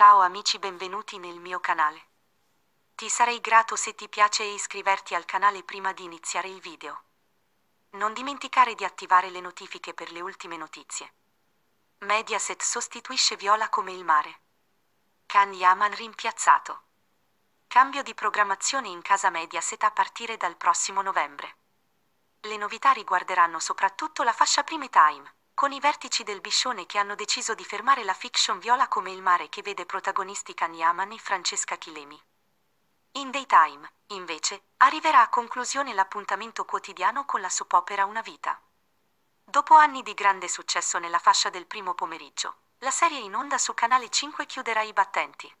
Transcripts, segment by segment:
Ciao amici benvenuti nel mio canale. Ti sarei grato se ti piace iscriverti al canale prima di iniziare il video. Non dimenticare di attivare le notifiche per le ultime notizie. Mediaset sostituisce Viola come il mare. Can Yaman rimpiazzato. Cambio di programmazione in casa Mediaset a partire dal prossimo novembre. Le novità riguarderanno soprattutto la fascia prime time con i vertici del Biscione che hanno deciso di fermare la fiction viola come il mare che vede protagonisti Kanyaman e Francesca Chilemi. In Daytime, invece, arriverà a conclusione l'appuntamento quotidiano con la soap opera Una vita. Dopo anni di grande successo nella fascia del primo pomeriggio, la serie in onda su Canale 5 chiuderà i battenti.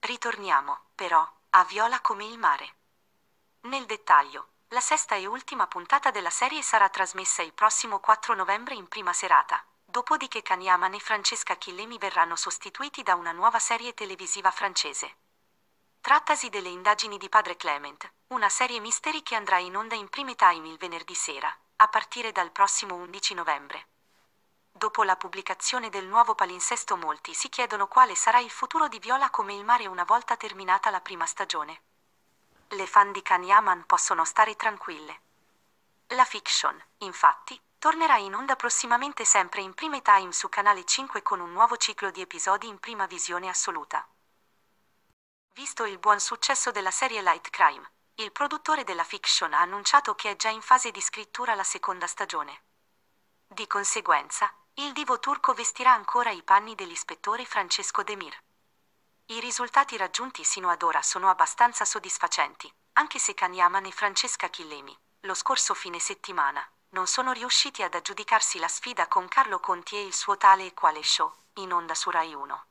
Ritorniamo, però, a Viola come il mare. Nel dettaglio, la sesta e ultima puntata della serie sarà trasmessa il prossimo 4 novembre in prima serata. Dopodiché Kanyaman e Francesca Chillemi verranno sostituiti da una nuova serie televisiva francese. Trattasi delle indagini di Padre Clement, una serie misteri che andrà in onda in prime time il venerdì sera, a partire dal prossimo 11 novembre. Dopo la pubblicazione del nuovo palinsesto molti si chiedono quale sarà il futuro di Viola come il mare una volta terminata la prima stagione le fan di Kanyaman possono stare tranquille. La fiction, infatti, tornerà in onda prossimamente sempre in prime time su Canale 5 con un nuovo ciclo di episodi in prima visione assoluta. Visto il buon successo della serie Light Crime, il produttore della fiction ha annunciato che è già in fase di scrittura la seconda stagione. Di conseguenza, il divo turco vestirà ancora i panni dell'ispettore Francesco Demir. I risultati raggiunti sino ad ora sono abbastanza soddisfacenti, anche se Kanyaman e Francesca Chillemi, lo scorso fine settimana, non sono riusciti ad aggiudicarsi la sfida con Carlo Conti e il suo tale e quale show, in onda su Rai 1.